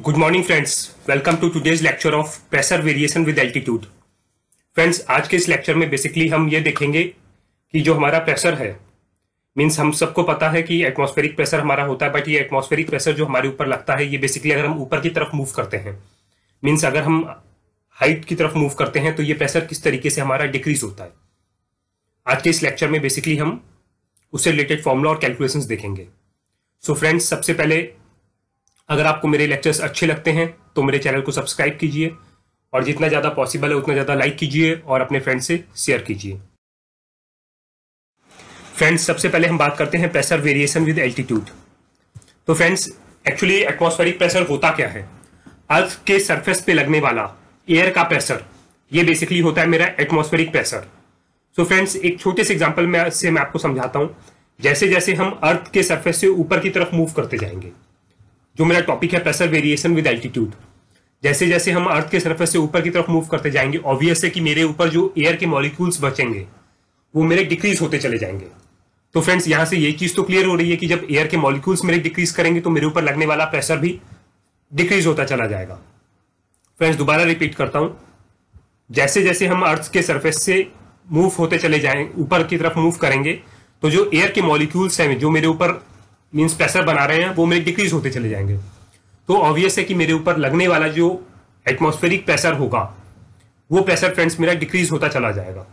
Good morning friends welcome to today's lecture of pressure variation with altitude friends आज के इस lecture में basically हम ये देखेंगे कि जो हमारा प्रेशर है मीन्स हम सबको पता है कि एटमॉस्फेरिक प्रेशर हमारा होता है बट ये एटमॉस्फेरिक प्रेशर जो हमारे ऊपर लगता है ये बेसिकली अगर हम ऊपर की तरफ मूव करते हैं मीन्स अगर हम हाइट की तरफ मूव करते हैं तो ये प्रेशर किस तरीके से हमारा डिक्रीज होता है आज के इस लेक्चर में बेसिकली हम उससे रिलेटेड फॉर्मूला और कैलकुलेशंस देखेंगे सो so फ्रेंड्स सबसे पहले अगर आपको मेरे लेक्चर्स अच्छे लगते हैं तो मेरे चैनल को सब्सक्राइब कीजिए और जितना ज़्यादा पॉसिबल है उतना ज़्यादा लाइक कीजिए और अपने फ्रेंड से शेयर कीजिए फ्रेंड्स सबसे पहले हम बात करते हैं प्रेशर वेरिएशन विद एल्टीट्यूड तो फ्रेंड्स एक्चुअली एटमॉस्फेरिक प्रेशर होता क्या है अर्थ के सरफेस पे लगने वाला एयर का प्रेशर ये बेसिकली होता है मेरा एटमॉस्फेरिक प्रेशर सो फ्रेंड्स एक छोटे से एग्जाम्पल में से मैं आपको समझाता हूँ जैसे जैसे हम अर्थ के सरफेस से ऊपर की तरफ मूव करते जाएंगे जो मेरा टॉपिक है प्रेशर वेरिएशन विद एल्टीट्यूड जैसे जैसे हम अर्थ के सरफेस से ऊपर की तरफ मूव करते जाएंगे ऑब्वियस है कि मेरे ऊपर जो एयर के मॉलिक्यूल्स बचेंगे वो मेरे डिक्रीज होते चले जाएंगे तो फ्रेंड्स यहां से ये चीज तो क्लियर हो रही है कि जब एयर के मॉलिक्यूल्स मेरे डिक्रीज करेंगे तो मेरे ऊपर लगने वाला प्रेशर भी डिक्रीज होता चला जाएगा फ्रेंड्स दोबारा रिपीट करता हूँ जैसे जैसे हम अर्थ के सर्फेस से मूव होते चले जाए ऊपर की तरफ मूव करेंगे तो जो एयर के मॉलिक्यूल्स हैं जो मेरे ऊपर मीन्स प्रेशर बना रहे हैं वो मेरे डिक्रीज होते चले जाएंगे तो ऑब्वियस है कि मेरे ऊपर लगने वाला जो एटमोस्फेरिक प्रेशर होगा वो प्रेशर फ्रेंड्स मेरा डिक्रीज होता चला जाएगा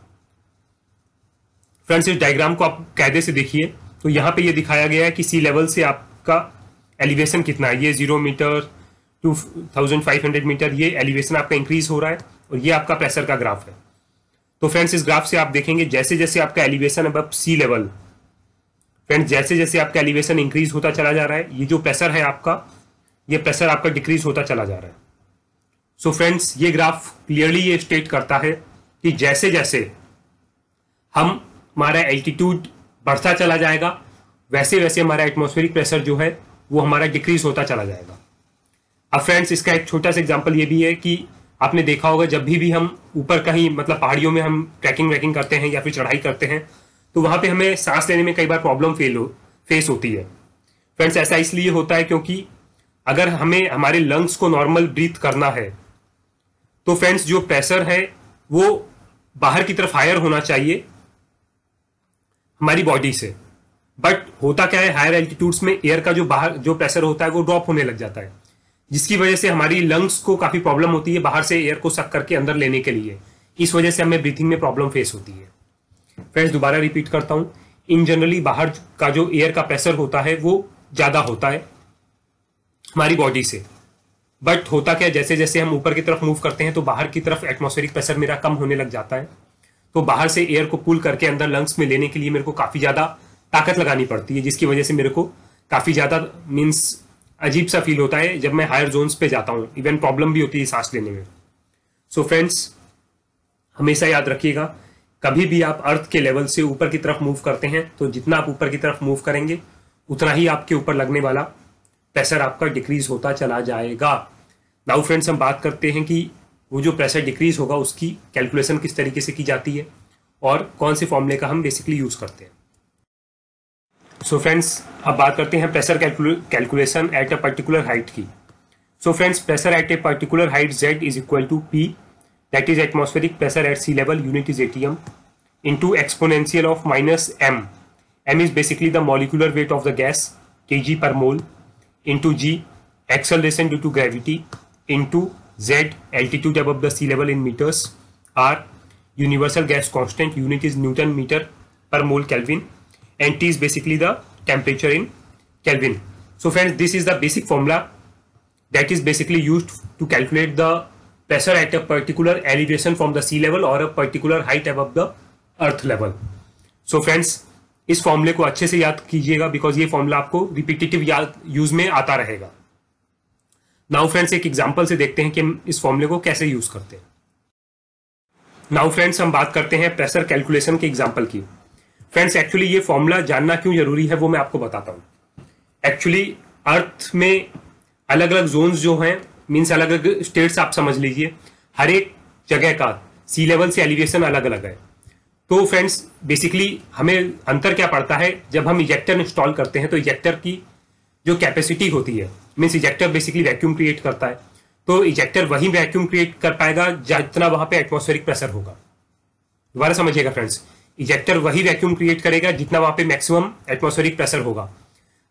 फ्रेंड्स इस डायग्राम को आप कायदे से देखिए तो यहाँ पे ये दिखाया गया है कि सी लेवल से आपका एलिवेशन कितना है ये zero metre two thousand five hundred metre ये एलिवेशन आपका इंक्रीज हो रहा है और ये आपका प्रेशर का ग्राफ है तो फ्रेंड्स इस ग्राफ से आप देखेंगे जैसे जैसे आपका एलिवेशन अब सी लेवल फ्रेंड्स जैसे जैसे आपका एलिवेशन इंक्रीज होता चला जा रहा है ये जो प्रेशर है आपका ये प्रेशर आपका डिक्रीज होता चला जा रहा है सो so फ्रेंड्स ये ग्राफ क्लियरली ये स्टेट करता है कि जैसे जैसे हम हमारा एल्टीट्यूड बढ़ता चला जाएगा वैसे वैसे हमारा एटमोस्फेरिक प्रेशर जो है वो हमारा डिक्रीज होता चला जाएगा अब फ्रेंड्स इसका एक छोटा सा एग्जाम्पल ये भी है कि आपने देखा होगा जब भी भी हम ऊपर कहीं मतलब पहाड़ियों में हम ट्रैकिंग वैकिंग करते हैं या फिर चढ़ाई करते हैं तो वहां पे हमें सांस लेने में कई बार प्रॉब्लम फेल हो फेस होती है फ्रेंड्स ऐसा इसलिए होता है क्योंकि अगर हमें हमारे लंग्स को नॉर्मल ब्रीथ करना है तो फ्रेंड्स जो प्रेशर है वो बाहर की तरफ हायर होना चाहिए हमारी बॉडी से बट होता क्या है हायर एल्टीट्यूड्स में एयर का जो बाहर जो प्रेशर होता है वो ड्रॉप होने लग जाता है जिसकी वजह से हमारी लंग्स को काफ़ी प्रॉब्लम होती है बाहर से एयर को सक करके अंदर लेने के लिए इस वजह से हमें ब्रीथिंग में प्रॉब्लम फेस होती है फ्रेंड्स दोबारा रिपीट करता हूँ इन जनरली बाहर का जो एयर का प्रेशर होता है वो ज़्यादा होता है हमारी बॉडी से बट होता क्या जैसे जैसे हम ऊपर की तरफ मूव करते हैं तो बाहर की तरफ एटमोस्फेरिक प्रेशर मेरा कम होने लग जाता है तो बाहर से एयर को पुल करके अंदर लंग्स में लेने के लिए मेरे को काफ़ी ज़्यादा ताकत लगानी पड़ती है जिसकी वजह से मेरे को काफ़ी ज़्यादा मीन्स अजीब सा फील होता है जब मैं हायर जोन्स पे जाता हूँ इवन प्रॉब्लम भी होती है सांस लेने में सो so फ्रेंड्स हमेशा याद रखिएगा कभी भी आप अर्थ के लेवल से ऊपर की तरफ मूव करते हैं तो जितना आप ऊपर की तरफ मूव करेंगे उतना ही आपके ऊपर लगने वाला प्रेशर आपका डिक्रीज होता चला जाएगा नाउ फ्रेंड्स हम बात करते हैं कि वो जो प्रेशर डिक्रीज होगा उसकी कैलकुलेशन किस तरीके से की जाती है और कौन से फॉर्मूले का हम बेसिकली यूज़ करते हैं सो so फ्रेंड्स अब बात करते हैं pressure calculation at a particular height की so friends pressure at a particular height Z is equal to P that is atmospheric pressure at sea level unit is atm into exponential of minus m. m is basically the molecular weight of the gas kg per mole into g acceleration due to gravity into z altitude above the sea level in meters r universal gas constant unit is newton meter per mole kelvin and t is basically the temperature in kelvin. So friends this is the basic formula that is basically used to calculate the pressure at a particular elevation from the sea level or a particular height above the earth level. So friends, इस फॉर्मूले को अच्छे से याद कीजिएगा because ये formula आपको repetitive याद यूज में आता रहेगा नाउ फ्रेंड्स एक एग्जाम्पल से देखते हैं कि हम इस फॉर्मूले को कैसे यूज करते हैं नाउ फ्रेंड्स हम बात करते हैं प्रेशर कैलकुलेशन के एग्जाम्पल की फ्रेंड्स एक्चुअली ये फॉर्मूला जानना क्यों जरूरी है वो मैं आपको बताता हूँ एक्चुअली अर्थ में अलग अलग जोन्स जो हैं मीन्स अलग अलग स्टेट्स आप समझ लीजिए हर एक जगह का सी लेवल से एलिवेशन अलग अलग है तो फ्रेंड्स बेसिकली हमें अंतर क्या पड़ता है जब हम इजेक्टर इंस्टॉल करते हैं तो इजेक्टर की जो कैपेसिटी होती है means ejector basically vacuum create करता है तो इजेक्टर वही वैक्यूम क्रिएट कर पाएगा जितना वहां पे एटमोस्फेरिक प्रेशर होगा दोबारा समझिएगा फ्रेंड्स इजेक्टर वही वैक्यूम क्रिएट करेगा जितना वहां पे मैक्सिमम एटमोस्फेरिक प्रेशर होगा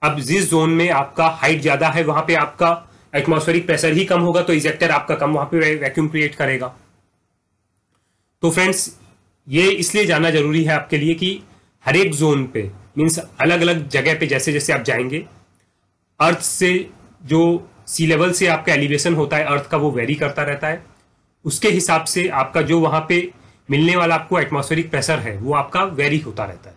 अब जिस जोन में आपका हाइट ज्यादा है वहां पे आपका एटमॉस्फेरिक प्रेशर ही कम होगा तो इजेक्टर आपका कम वहां पर वैक्यूम क्रिएट करेगा तो फ्रेंड्स ये इसलिए जाना जरूरी है आपके लिए कि हर एक जोन पे मीन्स अलग अलग जगह पे जैसे जैसे आप जाएंगे अर्थ से जो सी लेवल से आपका एलिवेशन होता है अर्थ का वो वेरी करता रहता है उसके हिसाब से आपका जो वहां पे मिलने वाला आपको एटमॉस्फेरिक प्रेशर है वो आपका वेरी होता रहता है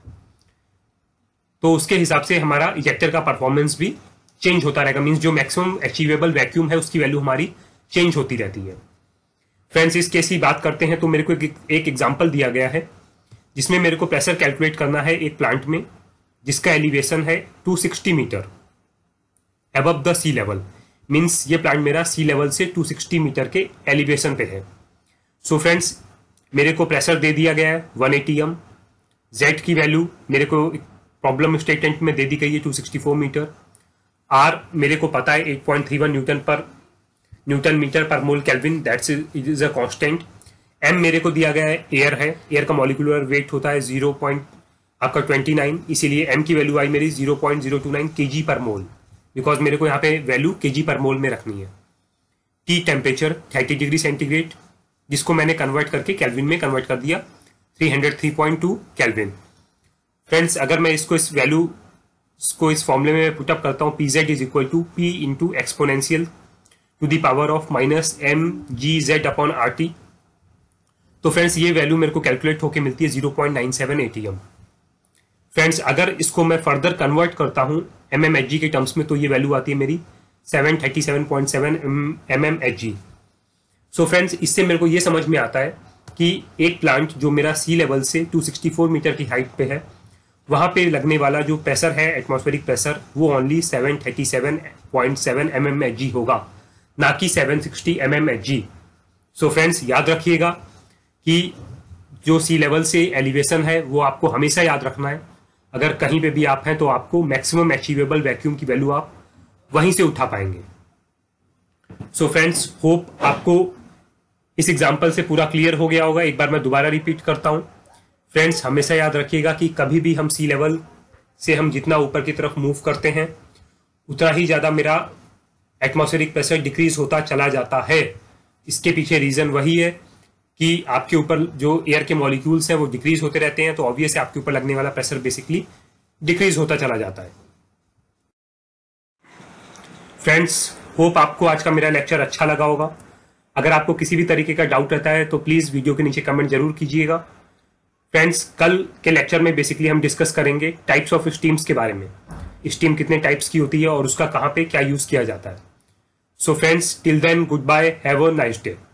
तो उसके हिसाब से हमारा इजेक्टर का परफॉर्मेंस भी चेंज होता रहेगा मीन्स जो मैक्सिमम अचीवेबल वैक्यूम है उसकी वैल्यू हमारी चेंज होती रहती है फ्रेंड्स इस केस की बात करते हैं तो मेरे को एक एग्जाम्पल दिया गया है जिसमें मेरे को प्रेशर कैलकुलेट करना है एक प्लांट में जिसका एलिवेशन है 260 metre above the sea level means ये प्लांट मेरा सी लेवल से 260 मीटर के एलिवेशन पे है सो so फ्रेंड्स मेरे को प्रेशर दे दिया गया है वन एटी एम जेड की वैल्यू मेरे को प्रॉब्लम स्टेटमेंट में दे दी गई है 264 मीटर आर मेरे को पता है eight point three one newton per newton metre per mole kelvin that's is a constant M मेरे को दिया गया है एयर है एयर का मॉलिकुलर वेट होता है जीरो पॉइंट आपका ट्वेंटी नाइन इसीलिए एम की वैल्यू आई मेरी zero point zero two nine K G पर मोल बिकॉज मेरे को यहाँ पे वैल्यू के जी पर मोल में रखनी है T temperature thirty degree centigrade जिसको मैंने कन्वर्ट करके कैलविन में कन्वर्ट कर दिया three hundred three point two kelvin friends अगर मैं इसको इस वैल्यू इसको इस फॉर्मुले में पुटअप करता हूँ P Z is equal to P into exponential to the power of minus M G Z upon R T तो फ्रेंड्स ये वैल्यू मेरे को कैलकुलेट होकर मिलती है zero point nine seven A T M friends अगर इसको मैं फर्दर कन्वर्ट करता हूँ एम एम एच जी के टर्म्स में तो ये वैल्यू आती है मेरी seven thirty seven point seven M M H G so friends इससे मेरे को ये समझ में आता है कि एक प्लांट जो मेरा सी लेवल से टू सिक्सटी फोर मीटर की हाइट पे है वहाँ पे लगने वाला जो प्रेशर है एटमॉस्फेरिक प्रेशर वो ओनली 737.7 mm Hg होगा ना कि 760 सिक्सटी Hg सो फ्रेंड्स याद रखिएगा कि जो सी लेवल से एलिवेशन है वो आपको हमेशा याद रखना है अगर कहीं पे भी आप हैं तो आपको मैक्सिमम अचीवेबल वैक्यूम की वैल्यू आप वहीं से उठा पाएंगे सो फ्रेंड्स होप आपको इस एग्जाम्पल से पूरा क्लियर हो गया होगा एक बार मैं दोबारा रिपीट करता हूँ फ्रेंड्स हमेशा याद रखिएगा कि कभी भी हम सी लेवल से हम जितना ऊपर की तरफ मूव करते हैं उतना ही ज़्यादा मेरा एटमॉस्फेरिक प्रेशर डिक्रीज होता चला जाता है इसके पीछे रीज़न वही है कि आपके ऊपर जो एयर के मॉलिक्यूल्स हैं वो डिक्रीज होते रहते हैं तो ऑब्वियस आपके ऊपर लगने वाला प्रेशर बेसिकली डिक्रीज होता चला जाता है फ्रेंड्स होप आपको आज का मेरा लेक्चर अच्छा लगा होगा अगर आपको किसी भी तरीके का डाउट रहता है तो प्लीज़ वीडियो के नीचे कमेंट जरूर कीजिएगा फ्रेंड्स कल के लेक्चर में बेसिकली हम डिस्कस करेंगे टाइप्स ऑफ स्टीम्स के बारे में स्टीम कितने टाइप्स की होती है और उसका कहाँ पे क्या यूज़ किया जाता है so friends till then good bye have a nice day